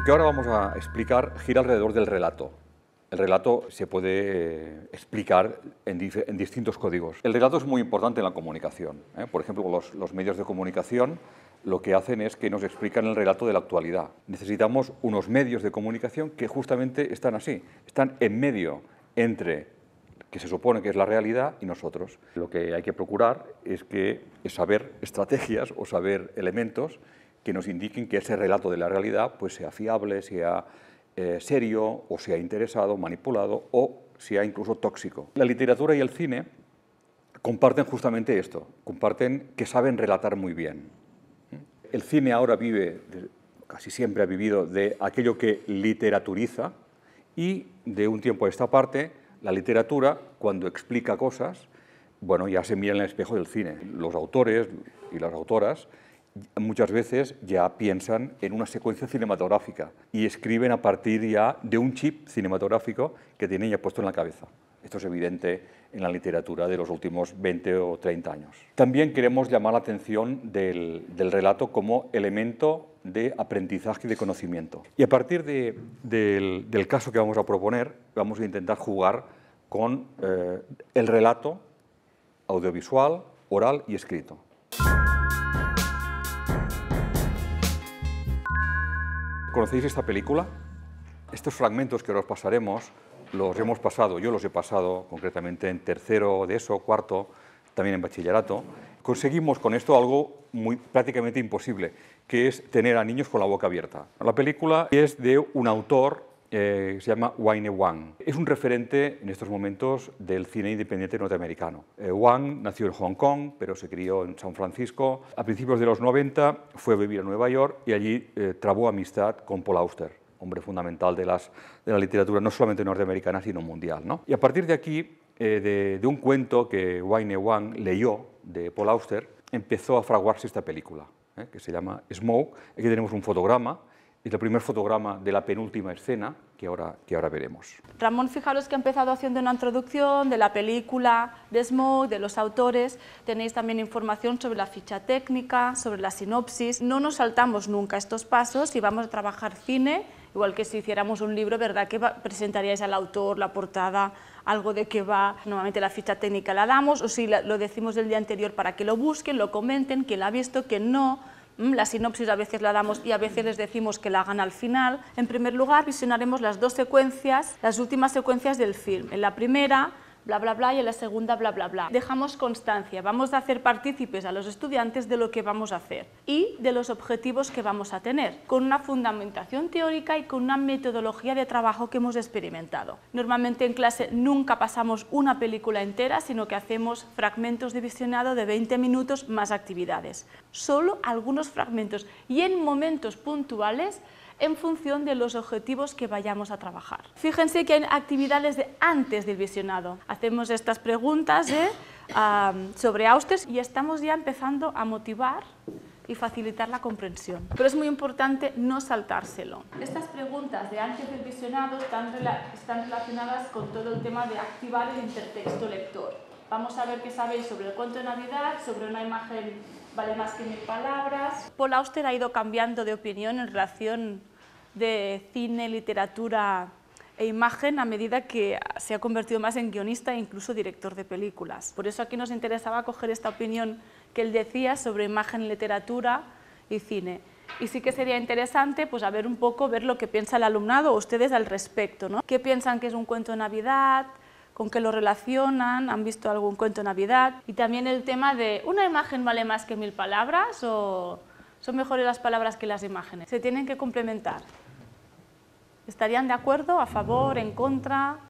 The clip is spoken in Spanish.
Lo que ahora vamos a explicar gira alrededor del relato. El relato se puede eh, explicar en, distintos códigos. El relato es muy importante en la comunicación. ¿eh? Por ejemplo, los, medios de comunicación lo que hacen es que nos explican el relato de la actualidad. Necesitamos unos medios de comunicación que justamente están así, están en medio entre que se supone que es la realidad y nosotros. Lo que hay que procurar es que es saber estrategias o saber elementos que nos indiquen que ese relato de la realidad pues, sea fiable, sea eh, serio o sea interesado, manipulado o sea incluso tóxico. La literatura y el cine comparten justamente esto, comparten que saben relatar muy bien. El cine ahora vive, casi siempre ha vivido, de aquello que literaturiza y de un tiempo a esta parte la literatura, cuando explica cosas, bueno, ya se mira en el espejo del cine. Los autores y las autoras muchas veces ya piensan en una secuencia cinematográfica y escriben a partir ya de un chip cinematográfico que tienen ya puesto en la cabeza. Esto es evidente en la literatura de los últimos 20 o 30 años. También queremos llamar la atención del, relato como elemento de aprendizaje y de conocimiento. Y a partir del, caso que vamos a proponer, vamos a intentar jugar con eh, el relato audiovisual, oral y escrito. ¿Conocéis esta película? Estos fragmentos que ahora os pasaremos los hemos pasado, yo los he pasado concretamente en tercero de eso, cuarto, también en bachillerato. Conseguimos con esto algo muy, prácticamente imposible, que es tener a niños con la boca abierta. La película es de un autor eh, se llama Wayne Wang. Es un referente en estos momentos del cine independiente norteamericano. Eh, Wang nació en Hong Kong, pero se crió en San Francisco. A principios de los 90 fue a vivir a Nueva York y allí eh, trabó amistad con Paul Auster hombre fundamental de, la literatura, no solamente norteamericana, sino mundial. Y a partir de aquí, de, de, un cuento que Wayne Wang leyó de Paul Auster, empezó a fraguarse esta película, que se llama Smoke. Aquí tenemos un fotograma es el primer fotograma de la penúltima escena que ahora, que ahora veremos. Ramón, fijaros que ha empezado haciendo una introducción de la película, de Smoke, de los autores. Tenéis también información sobre la ficha técnica, sobre la sinopsis. No nos saltamos nunca estos pasos si vamos a trabajar cine, igual que si hiciéramos un libro, ¿verdad? Que presentaríais al autor, la portada, algo de qué va. Normalmente la ficha técnica la damos o si lo decimos del día anterior para que lo busquen, lo comenten, quién la ha visto, que no Mm, la sinopsis a veces la damos y a veces les decimos que la hagan al final. En primer lugar, visionaremos las dos secuencias, las últimas secuencias del film. En la primera bla, bla, bla, y en la segunda, bla, bla, bla. Dejamos constancia, vamos a hacer partícipes a los estudiantes de lo que vamos a hacer y de los objetivos que vamos a tener, con una fundamentación teórica y con una metodología de trabajo que hemos experimentado. Normalmente en clase nunca pasamos una película entera, sino que hacemos fragmentos de visionado de 20 minutos más actividades. Solo algunos fragmentos y en momentos puntuales en función de los objetivos que vayamos a trabajar. Fíjense que hay actividades de antes del visionado. Hacemos estas preguntas ah, sobre Auster y estamos ya empezando a motivar y facilitar la comprensión. Pero es muy importante no saltárselo. Estas preguntas de antes del visionado están, relacionadas con todo el tema de activar el intertexto lector. Vamos a ver qué sabéis sobre el cuento de Navidad, sobre una imagen vale más que mil palabras. Paul Auster ha ido cambiando de opinión en relación de cine, literatura e imagen a medida que se ha convertido más en guionista e incluso director de películas. Por eso aquí nos interesaba coger esta opinión que él decía sobre imagen, literatura y cine. Y sí que sería interesante pues ver un poco ver lo que piensa el alumnado o ustedes al respecto, ¿no? ¿Qué piensan que es un cuento de Navidad? ¿Con qué lo relacionan? ¿Han visto algún cuento de Navidad? Y también el tema de ¿una imagen vale más que mil palabras o son mejores las palabras que las imágenes? Se tienen que complementar. ¿Estarían de acuerdo? ¿A favor? ¿En contra?